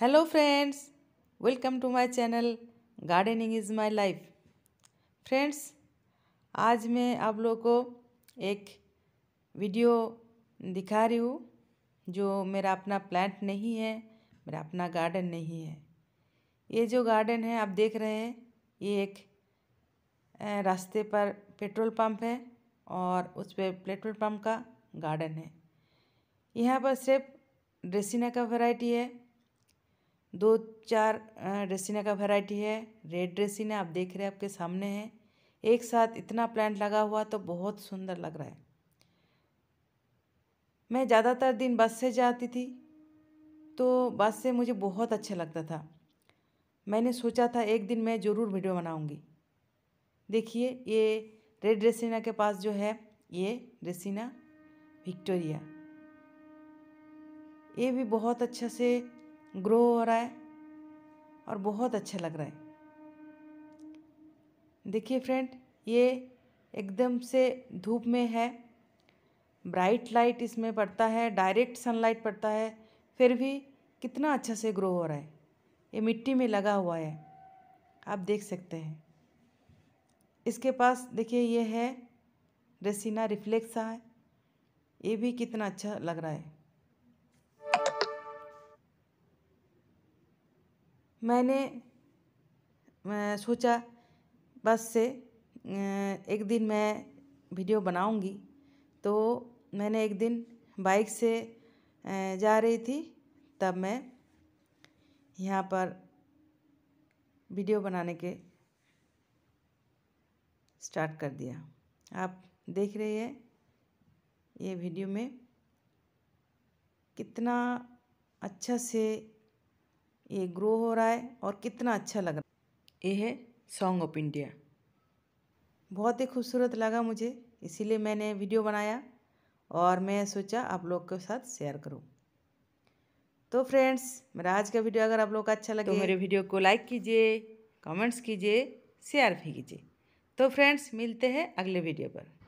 hello friends welcome to my channel gardening is my life friends आज मैं आप लोगों को एक वीडियो दिखा रही हूँ जो मेरा अपना प्लांट नहीं है मेरा अपना गार्डन नहीं है ये जो गार्डन है आप देख रहे हैं ये एक रास्ते पर पेट्रोल पंप है और उस पर पेट्रोल पंप का गार्डन है यहाँ पर सिर्फ ड्रेसिना का वैरायटी है दो चार रेसिना का वैरायटी है रेड रेसिना आप देख रहे हैं आपके सामने है एक साथ इतना प्लांट लगा हुआ तो बहुत सुंदर लग रहा है मैं ज़्यादातर दिन बस से जाती थी तो बस से मुझे बहुत अच्छा लगता था मैंने सोचा था एक दिन मैं ज़रूर वीडियो बनाऊँगी देखिए ये रेड रेसिना के पास जो है ये रेसिना विक्टोरिया ये भी बहुत अच्छा से ग्रो हो रहा है और बहुत अच्छा लग रहा है देखिए फ्रेंड ये एकदम से धूप में है ब्राइट लाइट इसमें पड़ता है डायरेक्ट सनलाइट पड़ता है फिर भी कितना अच्छा से ग्रो हो रहा है ये मिट्टी में लगा हुआ है आप देख सकते हैं इसके पास देखिए ये है रेसिना रिफ्लेक्सा है ये भी कितना अच्छा लग रहा है मैंने सोचा बस से एक दिन मैं वीडियो बनाऊंगी तो मैंने एक दिन बाइक से जा रही थी तब मैं यहाँ पर वीडियो बनाने के स्टार्ट कर दिया आप देख रहे हैं ये वीडियो में कितना अच्छा से ये ग्रो हो रहा है और कितना अच्छा लग रहा है ये है सॉन्ग ऑफ इंडिया बहुत ही खूबसूरत लगा मुझे इसीलिए मैंने वीडियो बनाया और मैं सोचा आप लोग के साथ शेयर करूं तो फ्रेंड्स मेरा आज का वीडियो अगर आप लोग का अच्छा लगे तो मेरे वीडियो को लाइक कीजिए कमेंट्स कीजिए शेयर भी कीजिए तो फ्रेंड्स मिलते हैं अगले वीडियो पर